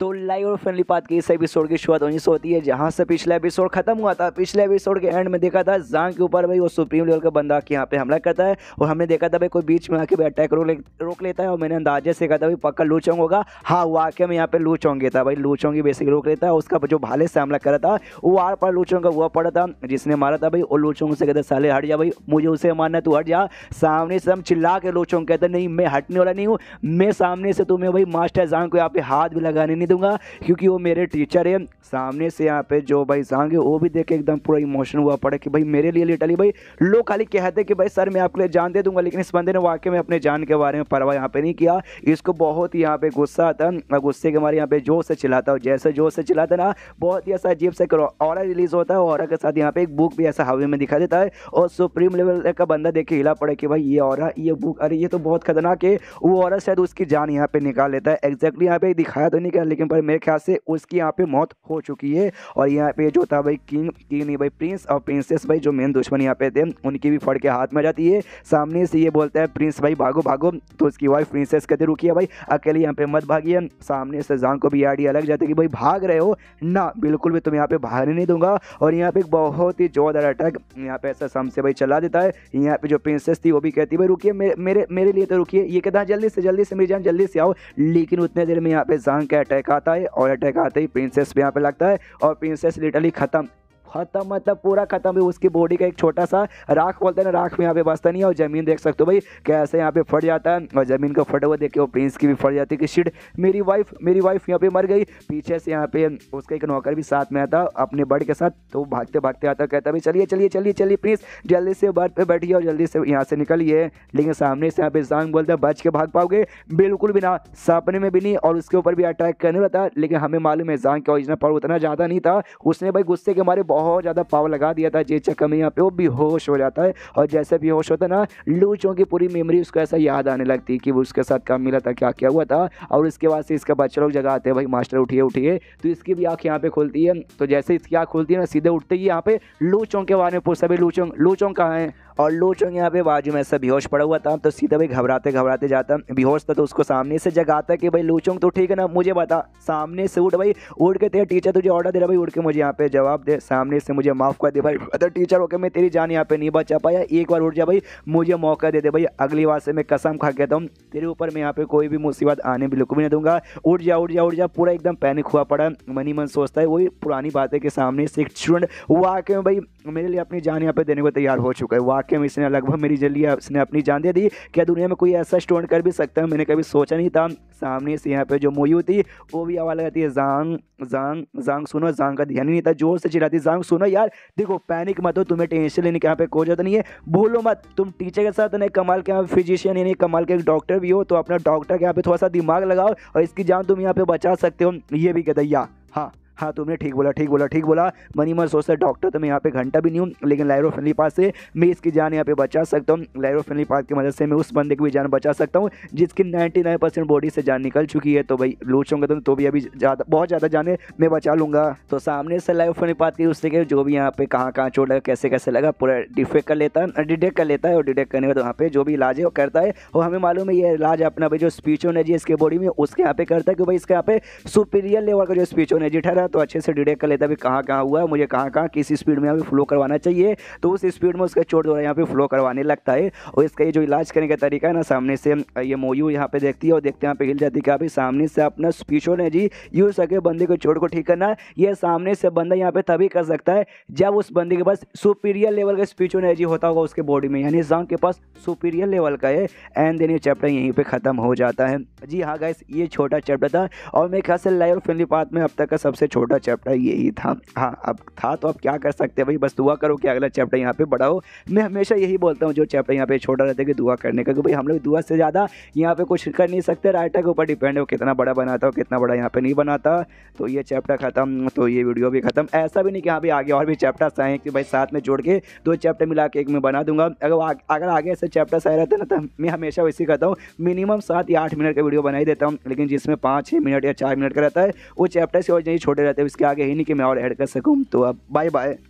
तो लाइव और फ्रेंडली बात की इस एपिसोड की शुरुआत वहीं से होती है जहाँ से पिछला एपिसोड खत्म हुआ था पिछले एपिसोड के एंड में देखा था जांग के ऊपर भाई वो सुप्रीम लेवल का बंदा आके यहाँ पे हमला करता है और हमने देखा था भाई कोई बीच में आके भाई अटैक रोक रोक लेता है और मैंने अंदाजे से कहा था भाई पक्का लू चौंग होगा हाँ वो आके में यहाँ पे लू चौंगे था भाई लू चौंगी बेसिक रोक लेता है उसका जो भाले से हमला करा था वो आर पर लू चौंग हुआ पड़ा था जिसने मारा था भाई वो लू चौंग से कहता साले हट जा भाई मुझे उसे मारना तू हट जा सामने से हम चिल्ला के लू चौंग कहते नहीं मैं हटने वाला नहीं हूँ मैं सामने से तुम्हें भाई मास्टर जांग को यहाँ पे हाथ भी लगाने नहीं नहीं दूंगा क्योंकि वो मेरे टीचर है सामने से यहाँ पे जो भाई सांग है वो भी देखे एकदम पूरा इमोशन हुआ पड़े कि भाई मेरे लिए लिटली भाई लोग खाली कहते कि भाई सर मैं आपके लिए जान दे दूंगा लेकिन इस बंदे ने वाकई में अपने जान के बारे में परवाह यहाँ पे नहीं किया इसको बहुत ही यहाँ पे गुस्सा आता गुस्से के हमारे यहाँ पे जोर से चिल्लाता हूँ जैसे जोर से चिल्लाता ना बहुत ही ऐसा अजीब से और रिलीज होता है और के साथ यहाँ पे एक बुक भी ऐसा हवे में दिखा देता है और सुप्रीम लेवल का बंदा देख के हिला पड़े कि भाई ये और ये बुक अरे ये तो बहुत खतरनाक है वो और शायद उसकी जान यहाँ पे निकाल लेता है एग्जैक्टली यहाँ पे दिखाया तो नहीं कर लेकिन पर मेरे ख्याल से उसकी यहाँ पे मौत हो चुकी है और यहाँ पे जो था भाई किंग किंग नहीं भाई प्रिंस और प्रिंसेस भाई जो मेन दुश्मन यहाँ पे थे उनकी भी फड़ के हाथ में जाती है सामने से ये बोलता है प्रिंस भाई भागो भागो तो उसकी वाइफ प्रिंसेस कहते रुकी भाई अकेले यहाँ पे मत भागिए सामने से जान को भी आइडिया लग जाता है कि भाई भाग रहे हो ना बिल्कुल भी तुम यहाँ पे भागने नहीं दूंगा और यहाँ पे एक बहुत ही जोरदार अटैक यहाँ पे ऐसा सम से भाई चला देता है यहाँ पे जो प्रिंसेस थी वो भी कहती है भाई रुकिए मेरे मेरे लिए तो रुकिए ये कहता है जल्दी से जल्दी से मेरी जान जल्दी से आओ लेकिन उतने देर में यहाँ पे जान का अटैक अटैक आता है और अटैक आते ही प्रिंसेस पे यहाँ पे लगता है और प्रिंसेस लिटरली खत्म खत्म मतलब पूरा खत्म है उसकी बॉडी का एक छोटा सा राख बोलते हैं राख में यहाँ पे बसता नहीं है और ज़मीन देख सकते हो भाई कैसे यहाँ पे फट जाता है और ज़मीन को फटे हुआ देखे वो प्रिंस की भी फट जाती है कि शिड मेरी वाइफ मेरी वाइफ यहाँ पे मर गई पीछे से यहाँ पे उसका एक नौकर भी साथ में आता अपने बर्ड के साथ तो भागते भागते आता कहता भाई चलिए चलिए चलिए चलिए प्रिंस जल्दी से बर्ड पर बैठिए और जल्दी से यहाँ से निकलिए लेकिन सामने से यहाँ पे जान बोलते हैं बच के भाग पाओगे बिल्कुल भी ना सपने में भी नहीं और उसके ऊपर भी अटैक करने वाला लेकिन हमें मालूम है जांग का ओरिजिनल पावर उतना ज़्यादा नहीं था उसने भाई गुस्से के मारे बहुत ज़्यादा पाव लगा दिया था जे चक्कर में यहाँ पे वो भी होश हो जाता है और जैसे भी होश होता है ना लूचों की पूरी मेमोरी उसको ऐसा याद आने लगती है कि वो उसके साथ काम मिला था क्या क्या हुआ था और उसके बाद से इसका बच्चा लोग जगाते हैं भाई मास्टर उठिए उठिए तो इसकी भी आँख यहाँ पे खुलती है तो जैसे इसकी आँख खुलती है ना सीधे उठते ही यहाँ पे लू के बारे में पूछ सभी लू लूचों लू कहाँ है और लो चौंग यहाँ पे बाजू में ऐसा बेहोश पड़ा हुआ था तो सीधा भाई घबराते घबराते जाता बेहोश था तो उसको सामने से जगाता कि भाई लो चौंग तो ठीक है ना मुझे बता सामने से उठ भाई उठ के तेरा टीचर तुझे ऑर्डर दे रहा भाई उठ के मुझे यहाँ पे जवाब दे सामने से मुझे माफ़ कर दे भाई अगर टीचर होकर मैं तेरी जान यहाँ पे नहीं बचा पाया एक बार उठ जा भाई मुझे मौका दे दे भाई अगली बार से मैं कसम खा के हूँ तेरे ऊपर मैं यहाँ पे कोई भी मुसीबत आने बिल्कुल भी नहीं दूंगा उठ जा उठ जा उठ जा पूरा एकदम पैनिक हुआ पड़ा मनी मन सोचता है वही पुरानी बातें के सामने से एक स्टूडेंट वाकई में भाई मेरे लिए अपनी जान यहाँ पे देने को तैयार हो चुका है वाकई वाक्य में इसने लगभग मेरी जल्दी इसने अपनी जान दे दी क्या दुनिया में कोई ऐसा स्टूडेंट कर भी सकता है मैंने कभी सोचा नहीं था सामने से यहाँ पे जो मोयू थी वो भी आवाज़ लगाती है जांग जांग जांग सुनो जांग का ध्यान ही नहीं था जोर से चिल्लाती जांग सुनो यार देखो पैनिक मत हो तुम्हें टेंशन लेने के यहाँ पे कोई जरूरत नहीं है भूलो मत तुम टीचर के साथ नहीं कमाल के यहाँ फिजिशियन यानी कमाल के एक डॉक्टर भी हो तो अपना डॉक्टर के यहाँ पे थोड़ा सा दिमाग लगाओ और इसकी जान तुम यहाँ पे बचा सकते हो ये भी कहते या हाँ हाँ तुमने ठीक बोला ठीक बोला ठीक बोला मनीमर सोचता है डॉक्टर तो मैं यहाँ पे घंटा भी नहीं हूँ लेकिन लायरो फैमिली पास से मैं इसकी जान यहाँ पे बचा सकता हूँ लायरो फैमिली पास की मदद से मैं उस बंदे की भी जान बचा सकता हूँ जिसकी नाइन्टी नाइन परसेंट बॉडी से जान निकल चुकी है तो भाई लूट चूँगा तो, तो भी अभी ज़्यादा बहुत ज़्यादा जाने मैं बचा लूँगा तो सामने से लाइरो फैमिली पास की उससे जो भी यहाँ पे कहाँ कहाँ चोट लगा कैसे कैसे लगा पूरा डिफेक्ट कर लेता है डिटेक्ट कर लेता है और डिटेक्ट करने के बाद वहाँ पे जो भी इलाज है वो करता है और हमें मालूम है ये इलाज अपना भाई जो स्पीच एनर्जी इसके बॉडी में उसके यहाँ पे करता है कि भाई इसके यहाँ पे सुपीरियर लेवल का जो स्पीच एनर्जी ठहरा तो अच्छे से डिटेक्ट कर लेता है भी कहाँ कहाँ हुआ है मुझे कहाँ कहाँ किस स्पीड में यहाँ पे फ्लो करवाना चाहिए तो उस स्पीड में उसका चोट द्वारा यहाँ पे फ्लो करवाने लगता है और इसका ये जो इलाज करने का तरीका है ना सामने से ये मोयू यहाँ पे देखती है और देखते यहाँ पे हिल जाती है कि सामने से अपना स्पीचो ने जी यू सके बंदे को चोट को ठीक करना ये सामने से बंदा यहाँ पे तभी कर सकता है जब उस बंदे के पास सुपीरियर लेवल का स्पीचोल एनर्जी होता होगा उसके बॉडी में यानी जंग के पास सुपीरियर लेवल का है एंड देन ये चैप्टर यहीं पर ख़त्म हो जाता है जी हाँ गैस ये छोटा चैप्टर था और मेरे ख्याल से लाइव और फिल्म में अब तक का सबसे छोटा चैप्टर यही था हाँ अब था तो अब क्या कर सकते हैं भाई बस दुआ करो कि अगला चैप्टर यहाँ पे बड़ा हो मैं हमेशा यही बोलता हूँ जो चैप्टर यहाँ पे छोटा रहता है कि दुआ करने का क्योंकि भाई हम लोग दुआ से ज़्यादा यहाँ पे कुछ कर नहीं सकते राइटर के ऊपर डिपेंड हो कितना बड़ा बनाता हो कितना बड़ा यहाँ पे नहीं बनाता तो ये चैप्टर खत्म तो ये वीडियो भी खत्म ऐसा भी नहीं कि यहाँ पर आगे और भी चैप्टर्स आए हैं कि भाई साथ में जोड़ के दो चैप्टर मिला के एक में बना दूंगा अगर अगर आगे ऐसे चैप्टर्स आए रहते ना तो मैं हमेशा वैसे करता हूँ मिनिमम सात या आठ मिनट का वीडियो बनाई देता हूँ लेकिन जिसमें पाँच छः मिनट या चार मिनट का रहता है वो चैप्टर से और यही छोटे रहते हैं इसके आगे ही नहीं कि मैं और ऐड कर सकूँ तो अब बाय बाय